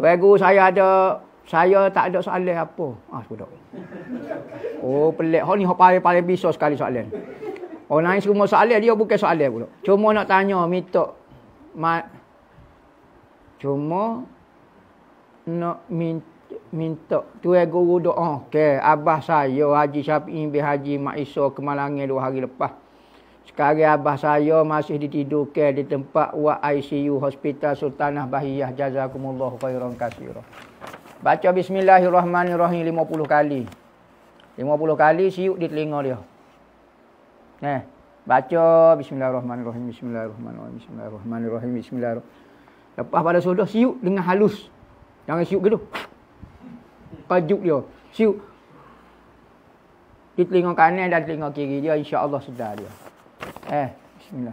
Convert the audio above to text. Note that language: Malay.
Tuan guru saya ada saya tak ada soalan apa. Ah sudah. Oh pelik. Hak oh, ni hak paling paling bisa sekali soalan. Orang oh, lain semua soalan dia bukan soalan pula. Cuma nak tanya minta mat cuma nak minta, minta tuan guru doa. Okey, abah saya Haji Syafiq bin Haji Maiso Kemalangan dua hari lepas. Sekarang abah saya masih ditidurkan di tempat wa ICU Hospital Sultanah Bahiyah jazakumullah khairan katsiran. Baca bismillahirrahmanirrahim lima puluh kali. lima puluh kali siuk di telinga dia. Nah, baca bismillahirrahmanirrahim bismillahirrahmanirrahim bismillahirrahmanirrahim bismillahirrahmanirrahim. Lepas pada sudah siuk dengan halus. Jangan siuk gitu. Kajuk dia. Siuk di telinga kanan dan telinga kiri dia insya-Allah sedar dia. 哎，行了。